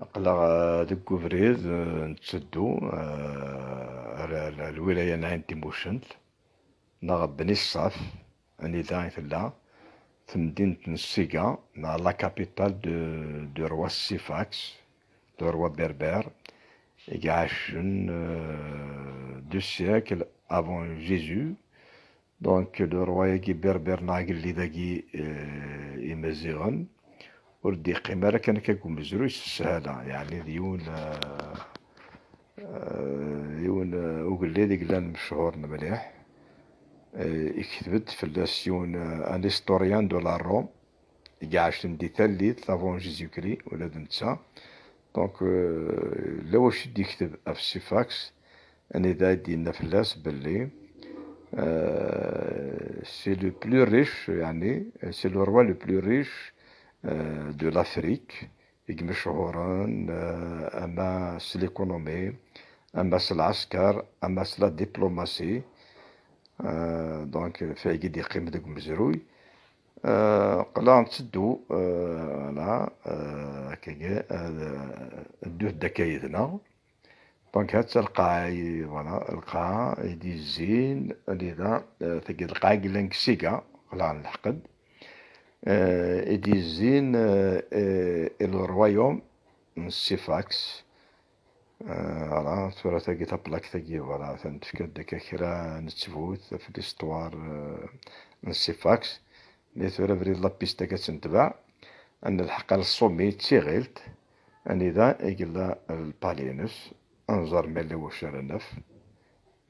نقلا ديك كوفريز آه، نتسدو آه، على الولاية نعين تيموشنت نغ بني الصاف أنيتا تلا في مدينة نسيكا مع لا كابيتال دو دو روا سيفاكس دو روا بربر يعاشن آه، دو سيكل افون جيزو دونك دو روا يجي بربر ناقل لي داكي إمازيغن ولدي قيمة قمارة كان كيقول مزروج السهالة يعني ديون ديون وقال لي ديك لان مشهور مليح آه، كتبت في لاسيون آه، ان هيستوريان دو لا روم كاع عشتم دي ثالث لافون جيزو كري ولاد نتا دونك آه، لا واش يدي يكتب اف سي فاكس ان اذا دينا فلاس بلي سي لو بلو ريش يعني سي لو روا لو بلو ريش دو لافريك يجمع شهورا أما سليكونومي أما العسكر أما سلا ديبلوماسي دونك في عيد يقيم داك مزروي قلا نتسدو لا كي دو دكايدنا دونك هاد القاع فوالا القاع يدي الزين اللي ذا تلقى القاع قلنكسيكا قلا نحقد e disin il royaume Sifax فوالا ثورة تاقي تبلاك تاقي فوالا تنتفكر داك كرا نتبوت في ليستوار آه، نسيفاكس لي ثورة بريد لابيستا كتنتبع أن الحق الصومي تيغيلت أن إذا إقلا البالينس أنظر ما لا واش راه نف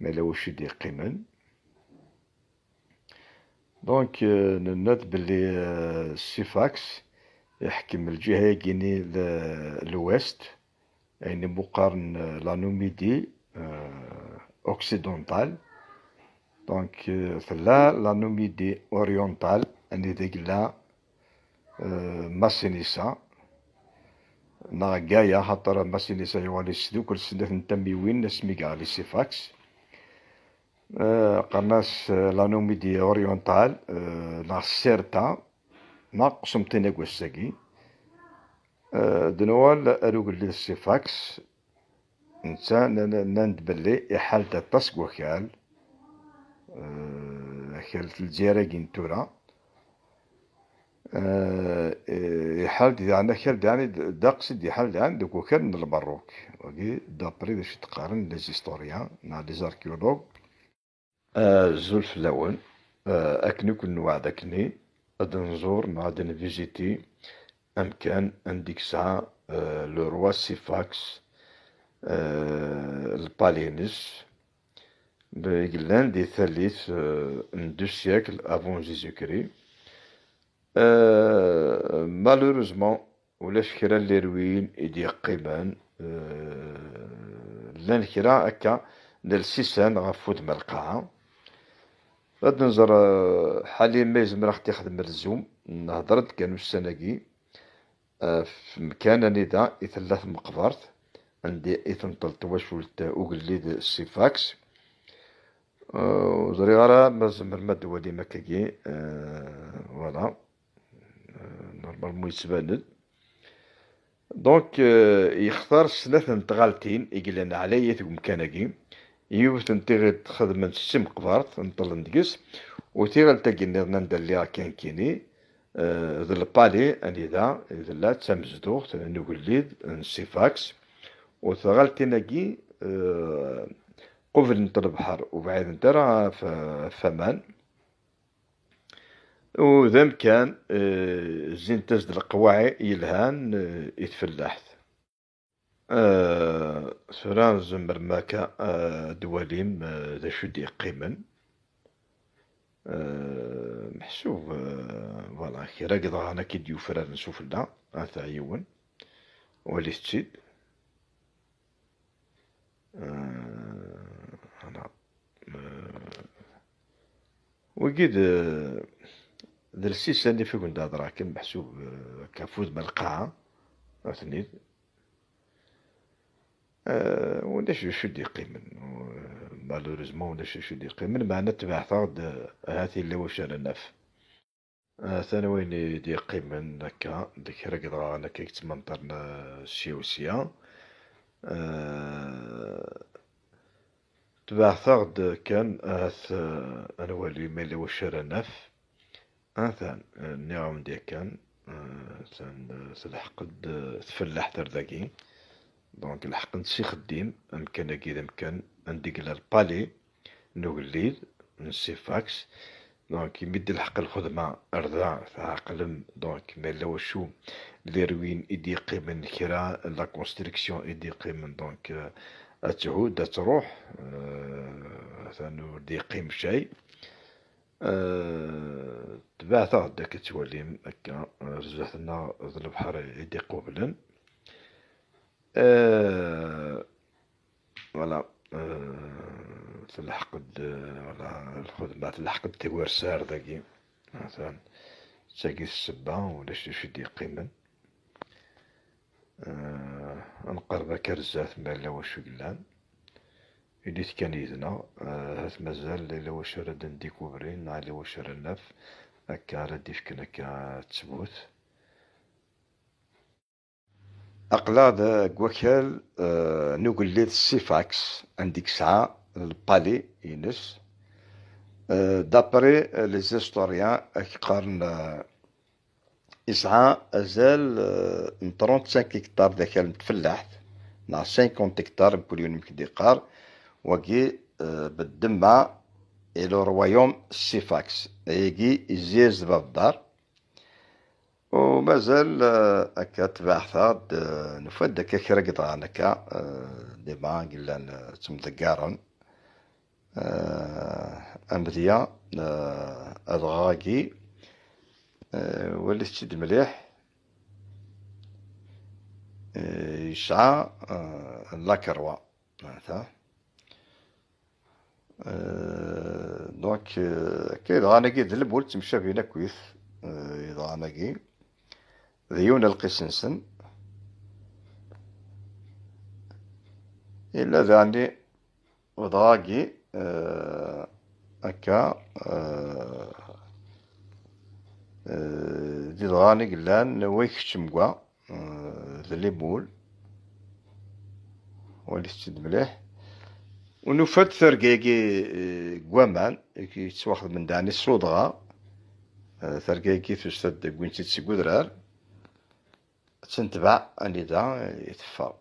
ما لا واش يدي قيمن دونك نوت بلي السيفاكس يحكم الجهة كيني الويست يعني مقارن euh, لانوميدي euh, اوكسيدونتال دونك ثلا euh, لانوميدي اوريونتال اني يعني ديك لا ماسينيسا نا كايا خاطر ماسينيسا يوالي سدوك السدف نتمي وين سميكا لي سيفاكس آه، قرناس لانوميديا آه، آه، اوريونتال لا سيرتا ناقص متناق وساقي دنوال اروغل السيفاكس نتا نند بلي إحالة التصق وكال خلال الجيراجين تورا دي يعني خلال يعني داقس دي حال يعني دوك وكال من البروك وكي دابري باش تقارن لي زيستوريان مع لي زاركيولوج زول في الاول آه، اكني كون نوعد غادي نزور غادي نفيزيتي امكان عنديك ساعة آه، لو روا سيفاكس آه، البالينس يقلان دي ثالث من دو سيكل افون جيزو كري مالوروزمون ولاش كرا لي روين يدي قيمان لان كرا هكا ديال سيسان غفود من القاعه غاد نزر آه، حاليا ما يزمر اختي خدم الزوم نهضرت كانو واش سناكي آه، في مكان ندا يثلا مقبرت عندي يثنطل طلطواش ولت اوكليد السيفاكس آه، وزري غرا ما زمر ما دوالي ما كاكي فوالا نورمال مو يتباند دونك يختار ثلاثة تغالتين يقلن عليا في مكانكي يوث انتغيت خدمة السم قبارت نطل ندقس و تيغي تاقي نيرنا ندليا كان كيني آه، ذا البالي اني ذا ذا لا تسامز دوغ تاني وليد انسيفاكس و تغال تيناقي آه، قفل انت بحر و بعيد انت فمان و ذا مكان آه، زين تزد القواعي يلهان يتفلحت Cela nzemmer ma akka ad walim d acu i d-yeqqimen. Meḥsub voilà kra n iḍan akka i d-yufraren sufella, hata yiwen, walit-tt-id. Voilà. Wagi d lsisan-nni i fukken d-heddreɣ akken meḥsub akka ɣef udem n lqaɛa, ad ten-id. آه، شو دي قيمن مالوريزمون ولاش دي قيمن معنا تبعثا هاتي اللي انا نف آه، ثانا وين دي قيمن هكا ديك رقدة انا كيك تمنطر شي وسيا آه، تبعثا كان هاث انا والي مالي انا نف ثان نعم دي كان ثان تلحق تفلح تر دونك نسي خدم امكن مكان اذا امكن نديك البالي نوليد نسي فاكس دونك يمد الحق الخدمة أرضا تعقلم دونك مالا وشو لي روين إيدي قيمن كرا لا كونستركسيون إيدي قيمن دونك أتعود آه، آه، آه، مثلا أه دي قيم شي تبعثه داك تولي هكا رجعتنا ذ البحر يدي قبلن آه، فوالا تلحق آه، فوالا الخدمة تلحقد سار داكي مثلا تاكي السبة ولا شي شي دي قيمن آه، نقرب كرزات ما لا واش قلان إلي كان يدنا هات مازال لا واش راه نديكوفري نعلي واش راه ناف هكا راه ديفكن هكا أقلاد نقول آه، آه، نقلد سيفاكس عندك ساعة البالي ينس آه، دابري لي زيستوريان قرن يسعى أزال من 35 هكتار ذاك المتفلحت مع 50 هكتار بوليون يمكن ديقار وكي بالدمع إلى روايوم سيفاكس هيجي إزيز بالدار ومازال آه، هكا تباحثة نفد هكا كرا قطعان لي آه، بانك معان تم تقارن أمذيا آه، أدغاكي ولي تشد مليح يشعى لاكروا معناتها دونك كي دغانا كي دلب فينا كويس دغانا كي d yiwen lqis-nsen yella daɛni dɣagi akka d idɣaɣen i yellan wa yekcem wa d limul walit-tt-id mliḥ u nufa-d targa-agi deg waman yettwaxdamen daɛni s udɣaɣ targa-agi tusa-d win-tt-id seg udrar Sentbeɛ anida i faire.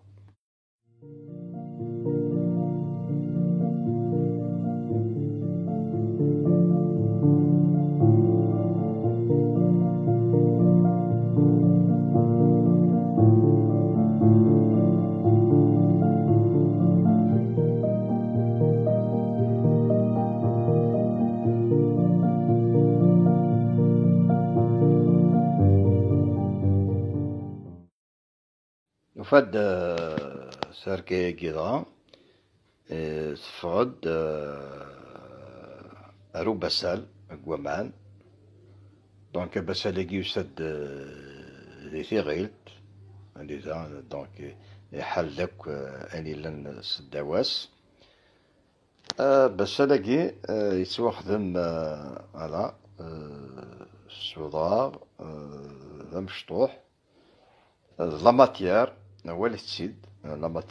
يفاد آه، سركي كيدا آه، سفود آه، ارو بسال غومان دونك بسال كي يسد لي سيغيلت عندي زعما دونك يحل لك اني لن سدواس بسال كي يتوخدم على سودار ذا مشطوح لا ماتيير ولا لا لما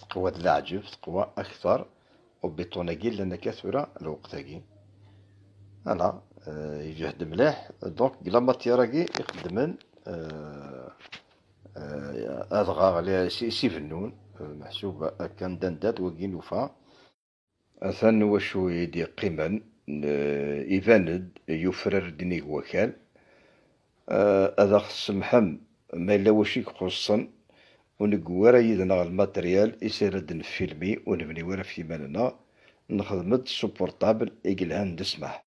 تقوى العجب تقوى أكثر وبيطوناكي لأن كثر الوقتاكي أنا آه، يجهد مليح دونك لما تيراكي يخدمن أدغى آه، آه، على شي فنون محسوب كان دندات وكي نوفا أثن وشو يدي قيما إيفاند يفرر دنيك وكال اذا خص محم ما لا واش خصن ونقوى يدنا الماتريال يسرد فيلمي ونبني ورا في مالنا نخدمت سوبورتابل supportable هندس